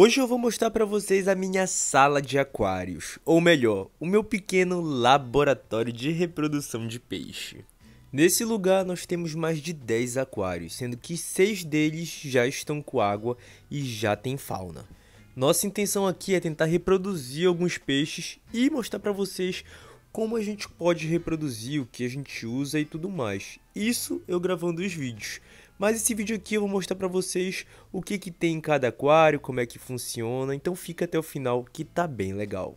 Hoje eu vou mostrar para vocês a minha sala de aquários, ou melhor, o meu pequeno laboratório de reprodução de peixe. Nesse lugar nós temos mais de 10 aquários, sendo que 6 deles já estão com água e já tem fauna. Nossa intenção aqui é tentar reproduzir alguns peixes e mostrar para vocês como a gente pode reproduzir, o que a gente usa e tudo mais. Isso eu gravando os vídeos, mas esse vídeo aqui eu vou mostrar para vocês o que, que tem em cada aquário, como é que funciona, então fica até o final que tá bem legal.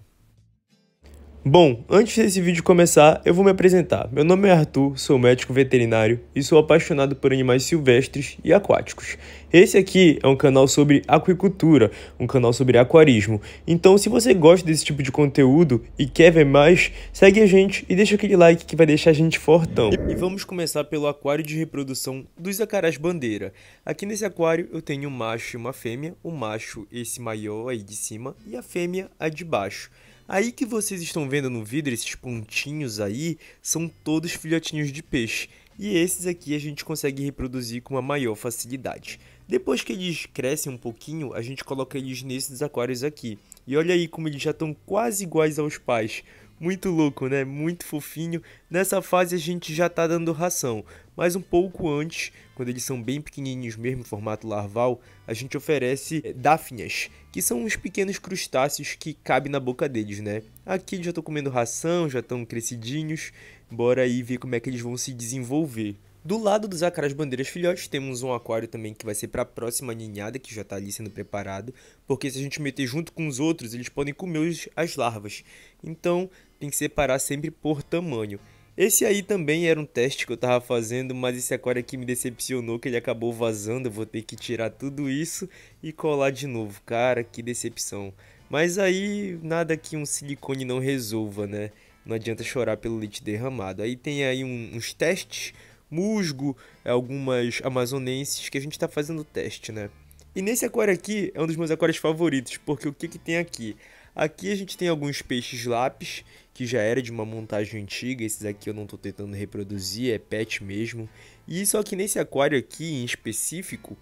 Bom, antes desse vídeo começar, eu vou me apresentar. Meu nome é Arthur, sou médico veterinário e sou apaixonado por animais silvestres e aquáticos. Esse aqui é um canal sobre aquicultura, um canal sobre aquarismo. Então, se você gosta desse tipo de conteúdo e quer ver mais, segue a gente e deixa aquele like que vai deixar a gente fortão. E vamos começar pelo aquário de reprodução dos acarás bandeira. Aqui nesse aquário eu tenho um macho e uma fêmea, o macho esse maior aí de cima e a fêmea a de baixo. Aí que vocês estão vendo no vidro, esses pontinhos aí, são todos filhotinhos de peixe. E esses aqui a gente consegue reproduzir com uma maior facilidade. Depois que eles crescem um pouquinho, a gente coloca eles nesses aquários aqui. E olha aí como eles já estão quase iguais aos pais. Muito louco, né? Muito fofinho. Nessa fase a gente já tá dando ração, mas um pouco antes, quando eles são bem pequenininhos mesmo, formato larval, a gente oferece eh, dáfnias, que são uns pequenos crustáceos que cabem na boca deles, né? Aqui eles já estão comendo ração, já estão crescidinhos, bora aí ver como é que eles vão se desenvolver. Do lado dos acarás bandeiras filhotes, temos um aquário também que vai ser para a próxima ninhada, que já está ali sendo preparado, porque se a gente meter junto com os outros, eles podem comer as larvas. Então, tem que separar sempre por tamanho. Esse aí também era um teste que eu estava fazendo, mas esse aquário aqui me decepcionou, que ele acabou vazando, eu vou ter que tirar tudo isso e colar de novo. Cara, que decepção. Mas aí, nada que um silicone não resolva, né? Não adianta chorar pelo leite derramado. Aí tem aí um, uns testes musgo, algumas amazonenses que a gente está fazendo teste, né? E nesse aquário aqui é um dos meus aquários favoritos, porque o que, que tem aqui? Aqui a gente tem alguns peixes lápis, que já era de uma montagem antiga, esses aqui eu não estou tentando reproduzir, é pet mesmo. E só que nesse aquário aqui em específico,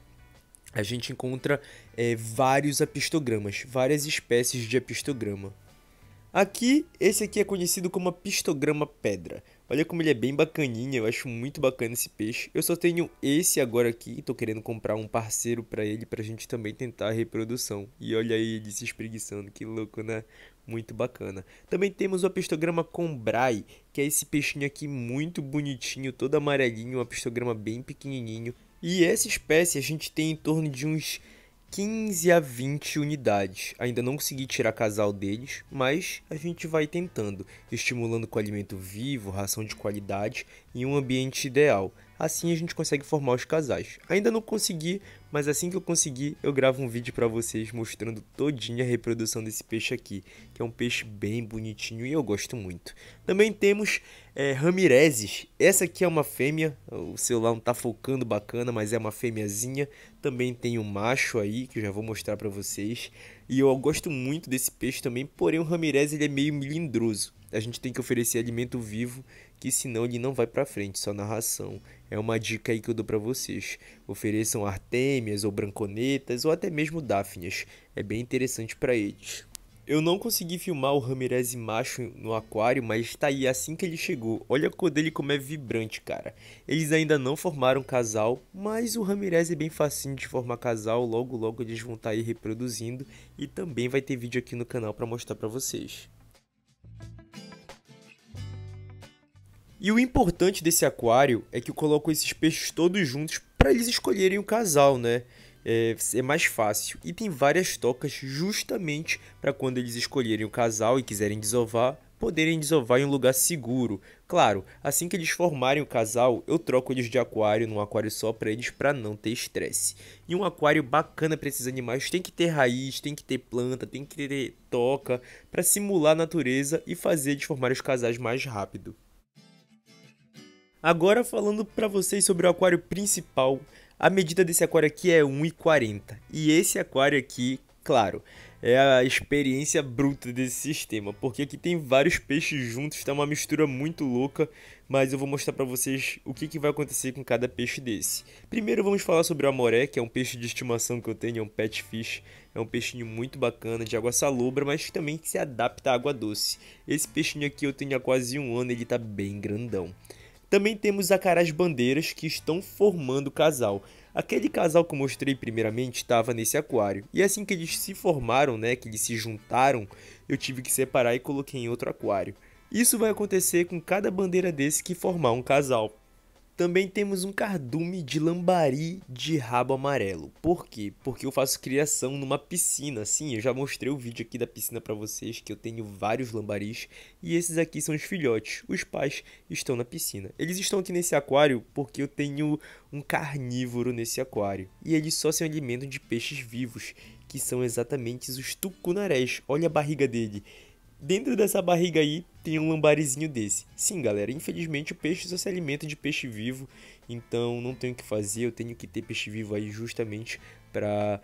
a gente encontra é, vários apistogramas, várias espécies de apistograma. Aqui, esse aqui é conhecido como a pistograma pedra. Olha como ele é bem bacaninha, eu acho muito bacana esse peixe. Eu só tenho esse agora aqui, tô querendo comprar um parceiro para ele, pra gente também tentar a reprodução. E olha aí ele se espreguiçando, que louco, né? Muito bacana. Também temos o apistograma combrai, que é esse peixinho aqui muito bonitinho, todo amarelinho, um apistograma bem pequenininho. E essa espécie a gente tem em torno de uns 15 a 20 unidades. Ainda não consegui tirar casal deles, mas a gente vai tentando, estimulando com alimento vivo, ração de qualidade e um ambiente ideal. Assim a gente consegue formar os casais. Ainda não consegui mas assim que eu conseguir, eu gravo um vídeo para vocês mostrando todinha a reprodução desse peixe aqui, que é um peixe bem bonitinho e eu gosto muito. Também temos é, essa aqui é uma fêmea, o celular não tá focando bacana, mas é uma fêmeazinha. Também tem um macho aí, que eu já vou mostrar para vocês. E eu gosto muito desse peixe também, porém o Ramirez ele é meio melindroso a gente tem que oferecer alimento vivo, que senão ele não vai para frente, só na ração. É uma dica aí que eu dou para vocês. Ofereçam artêmias ou branconetas ou até mesmo dáfnias. É bem interessante para eles. Eu não consegui filmar o Ramirez macho no aquário, mas tá aí assim que ele chegou. Olha a cor dele como é vibrante, cara. Eles ainda não formaram casal, mas o Ramirez é bem facinho de formar casal. Logo, logo eles vão estar tá aí reproduzindo e também vai ter vídeo aqui no canal para mostrar para vocês. E o importante desse aquário é que eu coloco esses peixes todos juntos para eles escolherem o casal, né? É, é, mais fácil. E tem várias tocas justamente para quando eles escolherem o casal e quiserem desovar, poderem desovar em um lugar seguro. Claro, assim que eles formarem o casal, eu troco eles de aquário num aquário só para eles para não ter estresse. E um aquário bacana para esses animais tem que ter raiz, tem que ter planta, tem que ter toca para simular a natureza e fazer eles formarem os casais mais rápido. Agora falando para vocês sobre o aquário principal, a medida desse aquário aqui é 1,40 e esse aquário aqui, claro, é a experiência bruta desse sistema, porque aqui tem vários peixes juntos, tá uma mistura muito louca, mas eu vou mostrar para vocês o que, que vai acontecer com cada peixe desse. Primeiro vamos falar sobre o amoré, que é um peixe de estimação que eu tenho, é um pet fish, é um peixinho muito bacana, de água salobra, mas que também se adapta à água doce. Esse peixinho aqui eu tenho há quase um ano, ele tá bem grandão. Também temos acarás bandeiras que estão formando o casal. Aquele casal que eu mostrei primeiramente estava nesse aquário. E assim que eles se formaram, né, que eles se juntaram, eu tive que separar e coloquei em outro aquário. Isso vai acontecer com cada bandeira desse que formar um casal. Também temos um cardume de lambari de rabo amarelo. Por quê? Porque eu faço criação numa piscina. Sim, eu já mostrei o vídeo aqui da piscina para vocês que eu tenho vários lambaris e esses aqui são os filhotes. Os pais estão na piscina. Eles estão aqui nesse aquário porque eu tenho um carnívoro nesse aquário e eles só se alimentam de peixes vivos, que são exatamente os tucunarés. Olha a barriga dele. Dentro dessa barriga aí tem um lambarizinho desse. Sim, galera, infelizmente o peixe só se alimenta de peixe vivo, então não tenho o que fazer, eu tenho que ter peixe vivo aí justamente para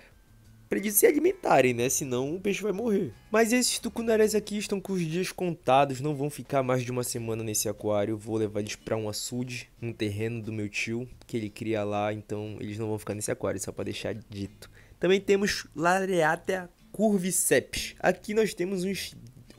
para eles se alimentarem, né? Senão o peixe vai morrer. Mas esses tucunarés aqui estão com os dias contados, não vão ficar mais de uma semana nesse aquário. Vou levar eles para um açude, um terreno do meu tio, que ele cria lá, então eles não vão ficar nesse aquário, só para deixar dito. Também temos Lareata curviceps. Aqui nós temos uns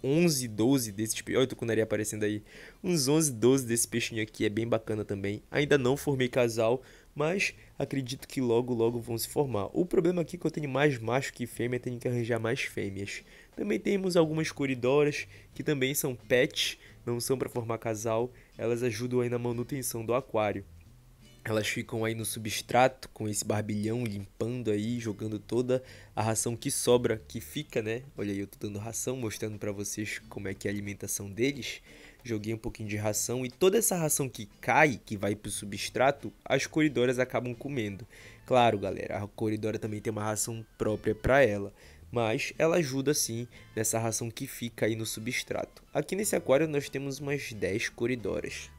11, 12 desses peixinhos. Olha o tucunaré aparecendo aí. Uns 11, 12 desse peixinho aqui é bem bacana também. Ainda não formei casal, mas acredito que logo, logo vão se formar. O problema aqui é que eu tenho mais macho que fêmea, tenho que arranjar mais fêmeas. Também temos algumas coridoras, que também são pets, não são para formar casal. Elas ajudam aí na manutenção do aquário. Elas ficam aí no substrato com esse barbilhão limpando aí, jogando toda a ração que sobra, que fica, né? Olha aí, eu tô dando ração, mostrando para vocês como é que é a alimentação deles. Joguei um pouquinho de ração e toda essa ração que cai, que vai pro substrato, as coridoras acabam comendo. Claro, galera, a coridora também tem uma ração própria para ela mas ela ajuda sim nessa ração que fica aí no substrato. Aqui nesse aquário nós temos umas 10 coridoras.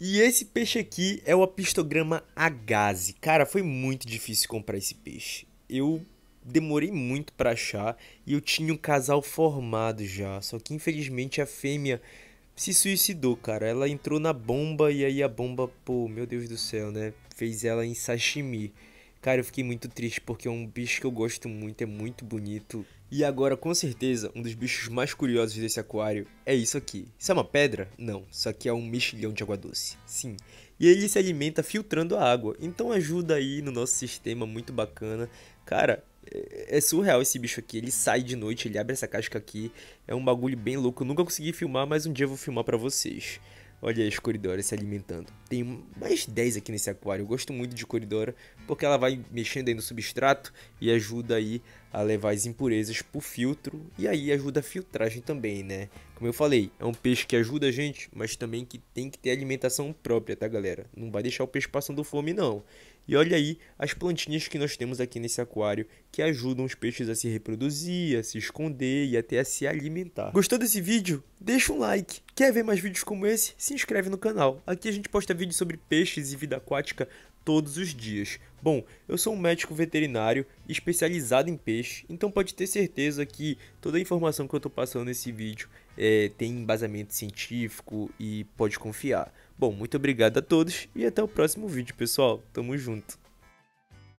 E esse peixe aqui é o apistograma agase. Cara, foi muito difícil comprar esse peixe. Eu demorei muito para achar e eu tinha um casal formado já, só que infelizmente a fêmea se suicidou, cara. Ela entrou na bomba e aí a bomba, pô, meu Deus do céu, né? Fez ela em sashimi. Cara, eu fiquei muito triste porque é um bicho que eu gosto muito, é muito bonito e agora, com certeza, um dos bichos mais curiosos desse aquário é isso aqui. Isso é uma pedra? Não, isso aqui é um mexilhão de água doce. Sim. E ele se alimenta filtrando a água, então ajuda aí no nosso sistema, muito bacana. Cara, é, é surreal esse bicho aqui. Ele sai de noite, ele abre essa casca aqui. É um bagulho bem louco. Eu nunca consegui filmar, mas um dia eu vou filmar para vocês. Olha as coridoras se alimentando. Tem mais 10 aqui nesse aquário. Eu gosto muito de coridora porque ela vai mexendo aí no substrato e ajuda aí a levar as impurezas pro filtro e aí ajuda a filtragem também, né? Como eu falei, é um peixe que ajuda a gente, mas também que tem que ter alimentação própria, tá, galera? Não vai deixar o peixe passando fome não. E olha aí as plantinhas que nós temos aqui nesse aquário que ajudam os peixes a se reproduzir, a se esconder e até a se alimentar. Gostou desse vídeo? Deixa um like. Quer ver mais vídeos como esse? Se inscreve no canal. Aqui a gente posta vídeos sobre peixes e vida aquática todos os dias. Bom, eu sou um médico veterinário especializado em peixe, então pode ter certeza que toda a informação que eu estou passando nesse vídeo é, tem embasamento científico e pode confiar. Bom, muito obrigado a todos e até o próximo vídeo, pessoal. Tamo junto.